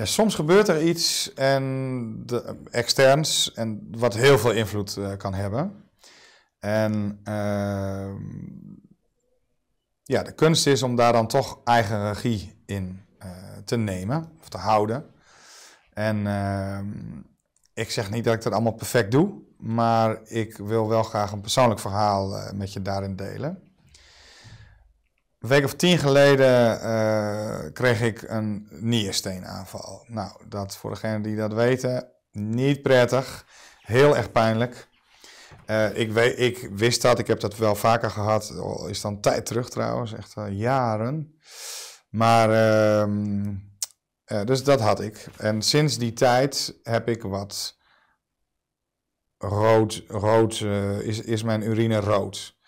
Ja, soms gebeurt er iets en de, externs en wat heel veel invloed eh, kan hebben. En ehm, ja, de kunst is om daar dan toch eigen regie in eh, te nemen of te houden. En ehm, ik zeg niet dat ik dat allemaal perfect doe, maar ik wil wel graag een persoonlijk verhaal eh, met je daarin delen. Een week of tien geleden eh, kreeg ik een niersteenaanval. Nou, dat voor degenen die dat weten, niet prettig. Heel erg pijnlijk. Eh, ik, weet, ik wist dat, ik heb dat wel vaker gehad. Is dan tijd terug trouwens, echt al jaren. Maar, ehm, eh, dus dat had ik. En sinds die tijd heb ik wat rood, rood is, is mijn urine rood.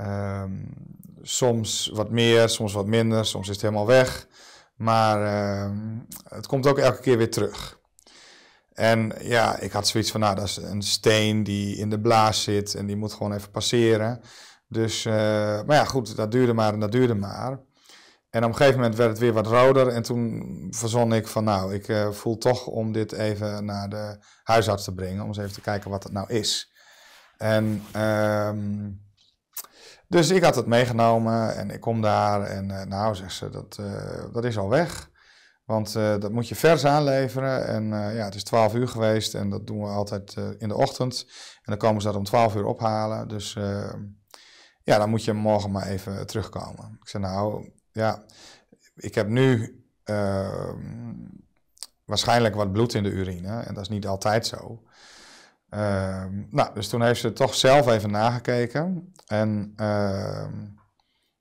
Um, soms wat meer, soms wat minder, soms is het helemaal weg. Maar ehm, het komt ook elke keer weer terug. En ja, ik had zoiets van, nou, dat is een steen die in de blaas zit en die moet gewoon even passeren. Dus, eh, maar ja, goed, dat duurde maar en dat duurde maar. En op een gegeven moment werd het weer wat roder en toen verzon ik van, nou, ik eh, voel toch om dit even naar de huisarts te brengen, om eens even te kijken wat het nou is. En... ehm dus ik had het meegenomen en ik kom daar en uh, nou, zegt ze, dat, eh, dat is al weg. Want eh, dat moet je vers aanleveren en ja, het is twaalf uur geweest en dat doen we altijd in de ochtend. En dan komen ze dat om 12 uur ophalen, dus ehm, ja, dan moet je morgen maar even terugkomen. Ik zei nou, ja, ik heb nu ehm, waarschijnlijk wat bloed in de urine. En dat is niet altijd zo. Ehm, nou, dus toen heeft ze toch zelf even nagekeken. En uh,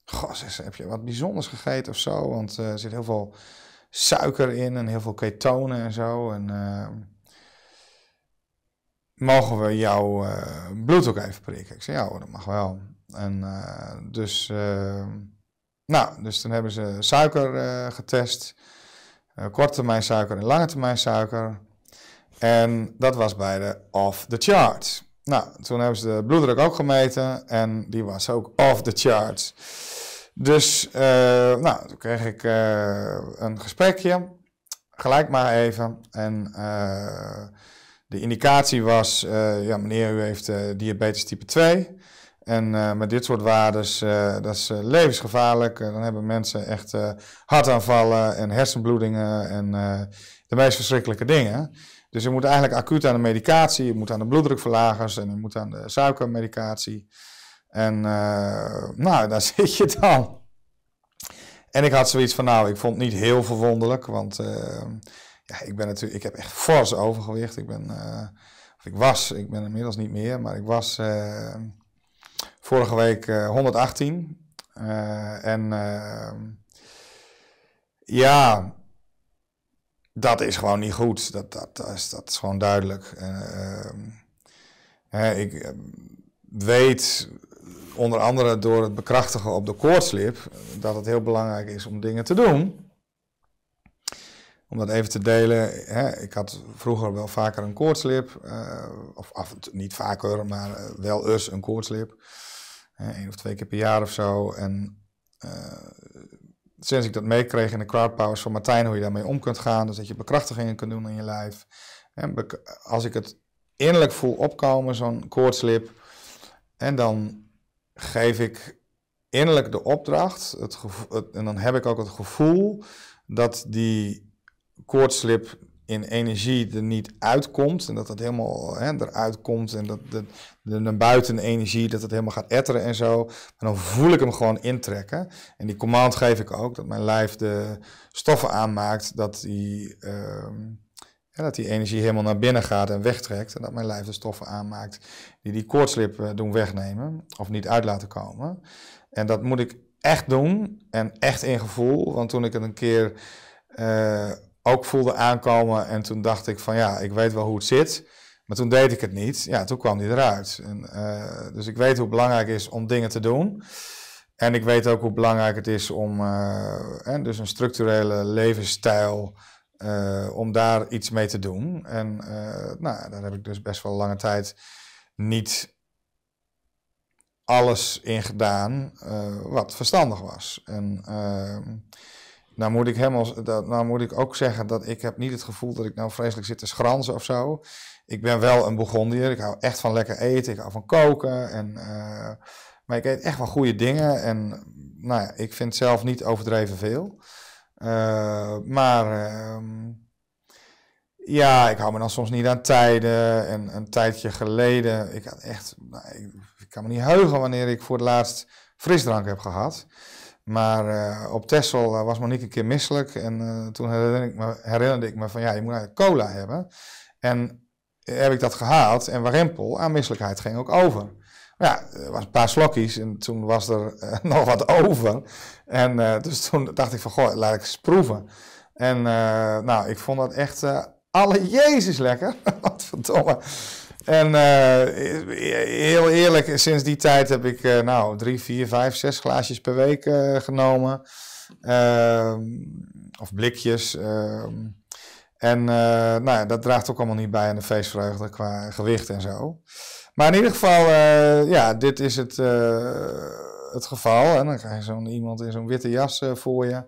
goh, heb je wat bijzonders gegeten of zo? Want eh, er zit heel veel suiker in en heel veel ketonen en zo. En uh, mogen we jouw eh, bloed ook even prikken? Ik zei, ja dat mag wel. En eh, dus, ehm, nou, dus dan hebben ze suiker getest. korte termijn suiker en lange termijn suiker. En dat was bij de off the charts. Nou, toen hebben ze de bloeddruk ook gemeten en die was ook off the charts. Dus eh, nou, toen kreeg ik eh, een gesprekje, gelijk maar even. En eh, de indicatie was, ja meneer, u heeft diabetes type 2. En met dit soort waardes, dat is levensgevaarlijk. dan hebben mensen echt hartaanvallen en hersenbloedingen en de meest verschrikkelijke dingen. Dus je moet eigenlijk acuut aan de medicatie, je moet aan de bloeddrukverlagers en je moet aan de suikermedicatie. En uh, nou, daar zit je dan. En ik had zoiets van, nou, ik vond het niet heel verwonderlijk, want ehm, ja, ik ben natuurlijk, ik heb echt fors overgewicht. Ik ben, eh, of ik was, ik ben inmiddels niet meer, maar ik was ehm, vorige week 118. Eh, en ehm, ja, dat is gewoon niet goed. Dat, dat, dat, is, dat is gewoon duidelijk. Ehm, ik ehm, weet onder andere door het bekrachtigen op de koortslip dat het heel belangrijk is om dingen te doen. Om dat even te delen, hè, ik had vroeger wel vaker een koortslip, eh, of af, niet vaker, maar eh, wel eens een koortslip. Eén of twee keer per jaar of zo. En eh, sinds ik dat meekreeg in de crowdpowers van Martijn, hoe je daarmee om kunt gaan. Dus dat je bekrachtigingen kunt doen in je lijf. En als ik het innerlijk voel opkomen, zo'n koortslip. En dan geef ik innerlijk de opdracht. Het en dan heb ik ook het gevoel dat die koortslip in energie er niet uitkomt en dat dat helemaal hè, eruit komt en dat de, de naar buiten energie dat het helemaal gaat etteren en zo. En dan voel ik hem gewoon intrekken. En die command geef ik ook, dat mijn lijf de stoffen aanmaakt, dat die, ehm, dat die energie helemaal naar binnen gaat en wegtrekt. En dat mijn lijf de stoffen aanmaakt die die koortslip eh, doen wegnemen of niet uit laten komen. En dat moet ik echt doen en echt in gevoel, want toen ik het een keer... Eh, ook voelde aankomen. En toen dacht ik van ja, ik weet wel hoe het zit. Maar toen deed ik het niet. Ja, toen kwam die eruit. En, eh, dus ik weet hoe belangrijk het is om dingen te doen. En ik weet ook hoe belangrijk het is om en eh, dus een structurele levensstijl. Eh, om daar iets mee te doen. En nou, daar heb ik dus best wel lange tijd niet alles in gedaan wat verstandig was. En ehm, nou moet, ik helemaal, nou moet ik ook zeggen dat ik heb niet het gevoel dat ik nou vreselijk zit te schransen of zo. Ik ben wel een Burgondier. Ik hou echt van lekker eten. Ik hou van koken. En, eh, maar ik eet echt wel goede dingen. En nou ja, ik vind zelf niet overdreven veel. Eh, maar ehm, ja, ik hou me dan soms niet aan tijden. En een tijdje geleden, ik had echt, nou, ik, ik kan me niet heugen wanneer ik voor het laatst frisdrank heb gehad. Maar eh, op Texel eh, was Monique een keer misselijk. En eh, toen herinnerde ik, me, ik, me, van ja, je moet eigenlijk cola hebben. En heb ik dat gehaald. En warempel aan ah, misselijkheid ging ook over. Maar ja, er was een paar slokjes en toen was er nog wat over. En dus toen dacht ik van, goh, laat ik eens proeven. En nou, ik vond dat echt alle Jezus lekker. wat verdomme. En eh, heel eerlijk, sinds die tijd heb ik eh, nou, drie, vier, vijf, zes glaasjes per week eh, genomen. Ehm, of blikjes. Ehm. En nou dat draagt ook allemaal niet bij aan de feestvreugde qua gewicht en zo. Maar in ieder geval, ja, dit is het, het geval. En dan krijg je zo'n iemand in zo'n witte jas voor je.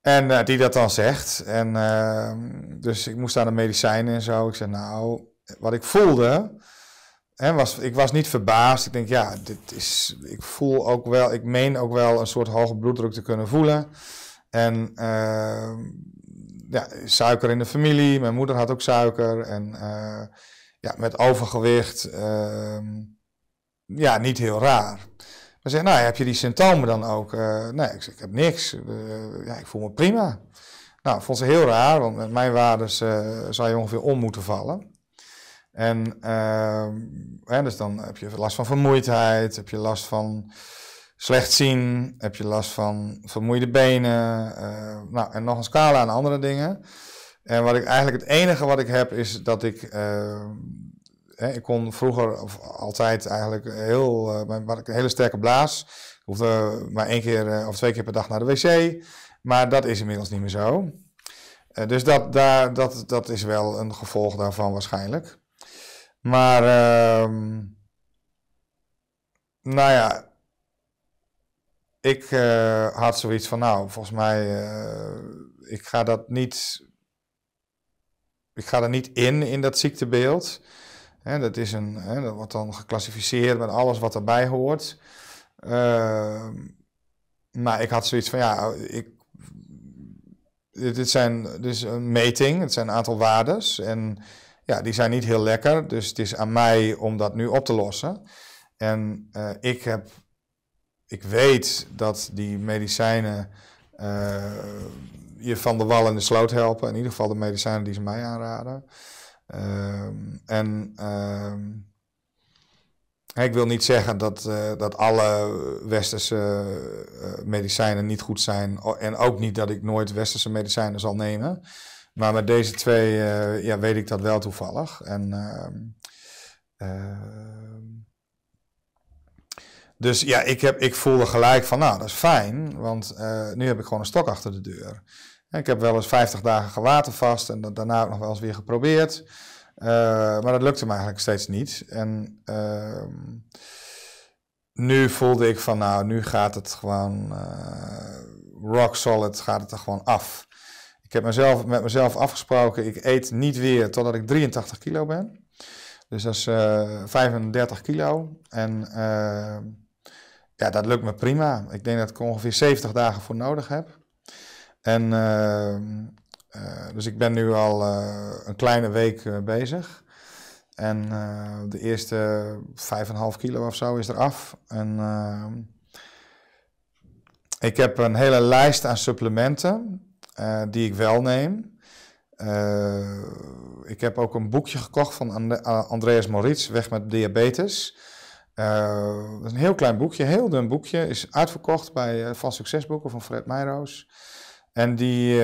En die dat dan zegt. En ehm, dus ik moest aan de medicijnen en zo. Ik zei, nou, wat ik voelde, hè, was, ik was niet verbaasd. Ik denk, ja, dit is, ik voel ook wel, ik meen ook wel een soort hoge bloeddruk te kunnen voelen. En eh, ja, suiker in de familie, mijn moeder had ook suiker. En eh, ja, met overgewicht, ehm, ja, niet heel raar. ze zei nou, heb je die symptomen dan ook? Eh, nee, ik, zeg, ik heb niks. ja, ik voel me prima. Nou, vond ze heel raar, want met mijn waardes zou je ongeveer om moeten vallen. En ehm, dus dan heb je last van vermoeidheid, heb je last van slecht zien, heb je last van vermoeide benen, eh, nou, en nog een scala aan andere dingen. En wat ik eigenlijk het enige wat ik heb is dat ik. Ehm, ik kon vroeger altijd eigenlijk heel. Uh, ik een hele sterke blaas. Ik hoefde maar één keer eh, of twee keer per dag naar de wc. Maar dat is inmiddels niet meer zo. dus dat, daar, dat, dat is wel een gevolg daarvan waarschijnlijk. Maar, ehm, nou ja, ik eh, had zoiets van, nou, volgens mij, eh, ik ga dat niet, ik ga er niet in, in dat ziektebeeld. Hè, dat, is een, hè, dat wordt dan geclassificeerd met alles wat erbij hoort. Ehm, maar ik had zoiets van, ja, ik, dit, zijn dus een meting, het zijn een aantal waardes en ja, die zijn niet heel lekker. Dus het is aan mij om dat nu op te lossen. En eh, ik, heb, ik weet dat die medicijnen eh, je van de wal in de sloot helpen. In ieder geval de medicijnen die ze mij aanraden. Ehm, en ehm, ik wil niet zeggen dat, eh, dat alle westerse medicijnen niet goed zijn. En ook niet dat ik nooit westerse medicijnen zal nemen. Maar met deze twee eh, ja, weet ik dat wel toevallig. En, ehm, ehm, dus ja, ik, heb, ik voelde gelijk van, nou, dat is fijn, want eh, nu heb ik gewoon een stok achter de deur. ik heb wel eens 50 dagen gelaten vast en daarna heb nog wel eens weer geprobeerd. Eh, maar dat lukte me eigenlijk steeds niet. En ehm, nu voelde ik van, nou, nu gaat het gewoon rock solid, gaat het er gewoon af. Ik heb mezelf, met mezelf afgesproken, ik eet niet weer totdat ik 83 kilo ben. Dus dat is 35 eh, kilo. En eh, ja, dat lukt me prima. Ik denk dat ik ongeveer 70 dagen voor nodig heb. En eh, dus ik ben nu al een kleine week bezig. En de eerste 5,5 kilo of zo is eraf. En ik heb een hele lijst aan supplementen eh, die ik wel neem. Eh, ik heb ook een boekje gekocht van eh, Andreas Moritz, Weg met diabetes. dat is een heel klein boekje, heel dun boekje. Is uitverkocht bij Van Succesboeken van Fred Meijroos. En die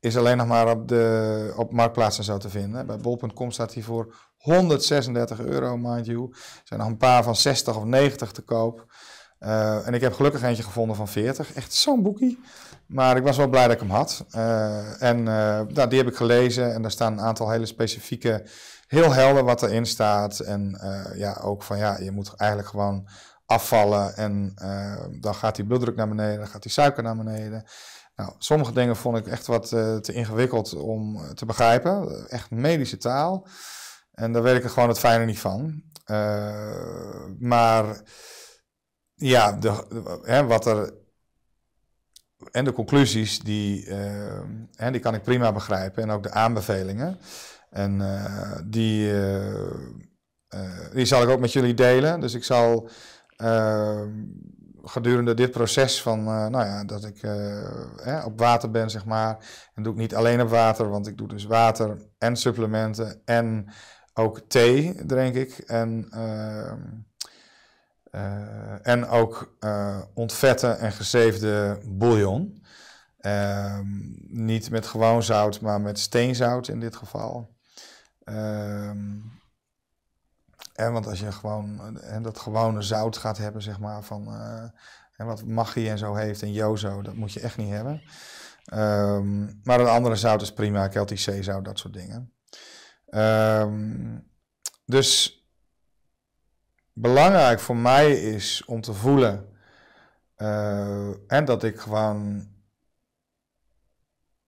is alleen nog maar op, de, op Marktplaats zo te vinden. Bij bol.com staat hij voor 136 euro, mind you. Er zijn nog een paar van 60 of 90 te koop. Eh, en ik heb gelukkig eentje gevonden van 40. Echt zo'n boekie. Maar ik was wel blij dat ik hem had. Eh, en uh, nou, die heb ik gelezen. En daar staan een aantal hele specifieke, heel helder wat erin staat. En ja, ook van ja, je moet eigenlijk gewoon afvallen. En dan gaat die bloeddruk naar beneden, dan gaat die suiker naar beneden. Nou, sommige dingen vond ik echt wat te ingewikkeld om te begrijpen. Echt medische taal. En daar weet ik er gewoon het fijne niet van. maar ja, de, hè, wat er. En de conclusies, die, eh, hè, die kan ik prima begrijpen. En ook de aanbevelingen. En eh, die, eh, die zal ik ook met jullie delen. Dus ik zal gedurende dit proces van, nou ja, dat ik op water ben, zeg maar. En doe ik niet alleen op water, want ik doe dus water en supplementen en ook thee, drink ik. En eh, en ook eh, ontvette en gezeefde bouillon. Ehm, niet met gewoon zout, maar met steenzout in dit geval. Ehm, en want als je gewoon en dat gewone zout gaat hebben, zeg maar, van eh, en wat magie en zo heeft en jozo, dat moet je echt niet hebben. Ehm, maar een andere zout is prima, Celtic zout, dat soort dingen. dus belangrijk voor mij is om te voelen en eh, dat ik gewoon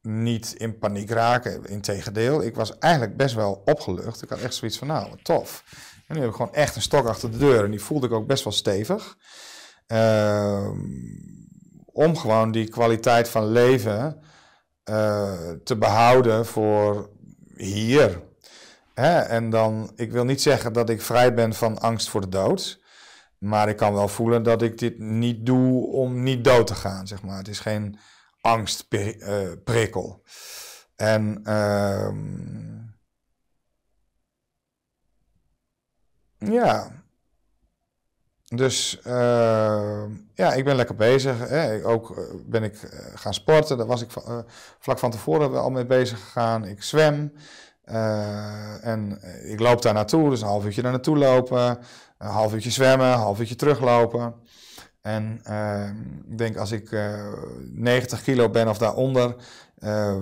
niet in paniek raken. Integendeel, ik was eigenlijk best wel opgelucht. Ik had echt zoiets van, nou, tof. En nu heb ik gewoon echt een stok achter de deur. En die voelde ik ook best wel stevig. Ehm, om gewoon die kwaliteit van leven eh, te behouden voor hier. Hè? En dan, ik wil niet zeggen dat ik vrij ben van angst voor de dood. Maar ik kan wel voelen dat ik dit niet doe om niet dood te gaan, zeg maar. Het is geen angstprikkel. Eh, en ehm, ja, dus ehm, ja, ik ben lekker bezig. Hè. Ook eh, ben ik eh, gaan sporten, daar was ik vlak van tevoren al mee bezig gegaan. Ik zwem. Eh, en ik loop daar naartoe, dus een half uurtje daar naartoe lopen, een half uurtje zwemmen, een half uurtje teruglopen. En eh, ik denk als ik 90 eh, kilo ben of daaronder,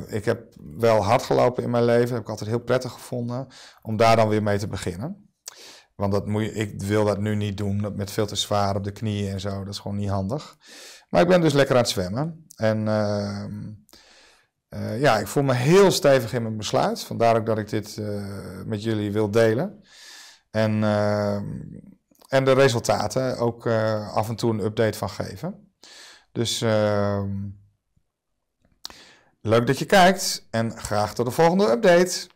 ik heb wel hard gelopen in mijn leven, heb ik altijd heel prettig gevonden, om daar dan weer mee te beginnen. Want dat moet ik wil dat nu niet doen, dat met veel te zwaar op de knieën en zo, dat is gewoon niet handig. Maar ik ben dus lekker aan het zwemmen. En ehm, eh, ja, ik voel me heel stevig in mijn besluit. Vandaar ook dat ik dit eh, met jullie wil delen. En, eh, en de resultaten ook af en toe een update van geven. Dus ehm, leuk dat je kijkt en graag tot de volgende update.